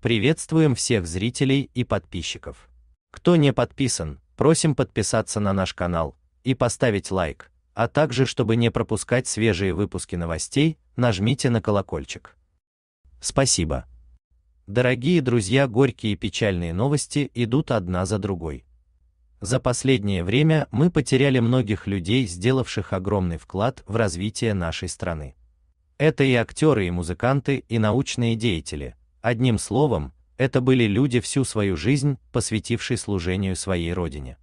Приветствуем всех зрителей и подписчиков. Кто не подписан, просим подписаться на наш канал и поставить лайк, а также, чтобы не пропускать свежие выпуски новостей, нажмите на колокольчик. Спасибо. Дорогие друзья, горькие и печальные новости идут одна за другой. За последнее время мы потеряли многих людей, сделавших огромный вклад в развитие нашей страны. Это и актеры, и музыканты, и научные деятели, Одним словом, это были люди всю свою жизнь, посвятившие служению своей родине.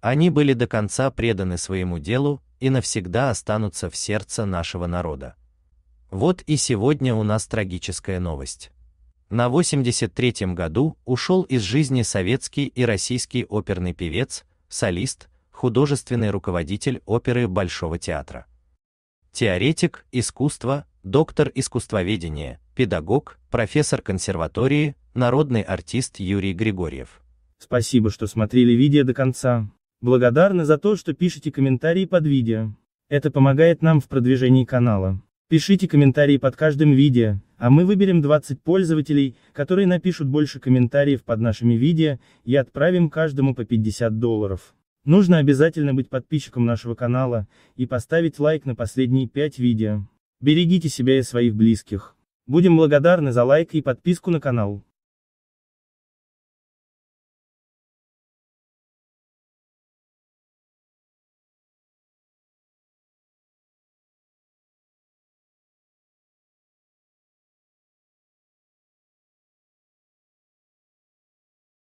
Они были до конца преданы своему делу и навсегда останутся в сердце нашего народа. Вот и сегодня у нас трагическая новость. На 83-м году ушел из жизни советский и российский оперный певец, солист, художественный руководитель оперы Большого театра. Теоретик искусства, доктор искусствоведения, педагог, профессор консерватории, народный артист Юрий Григорьев. Спасибо, что смотрели видео до конца. Благодарны за то, что пишете комментарии под видео. Это помогает нам в продвижении канала. Пишите комментарии под каждым видео, а мы выберем 20 пользователей, которые напишут больше комментариев под нашими видео, и отправим каждому по 50 долларов. Нужно обязательно быть подписчиком нашего канала, и поставить лайк на последние 5 видео. Берегите себя и своих близких. Будем благодарны за лайк и подписку на канал.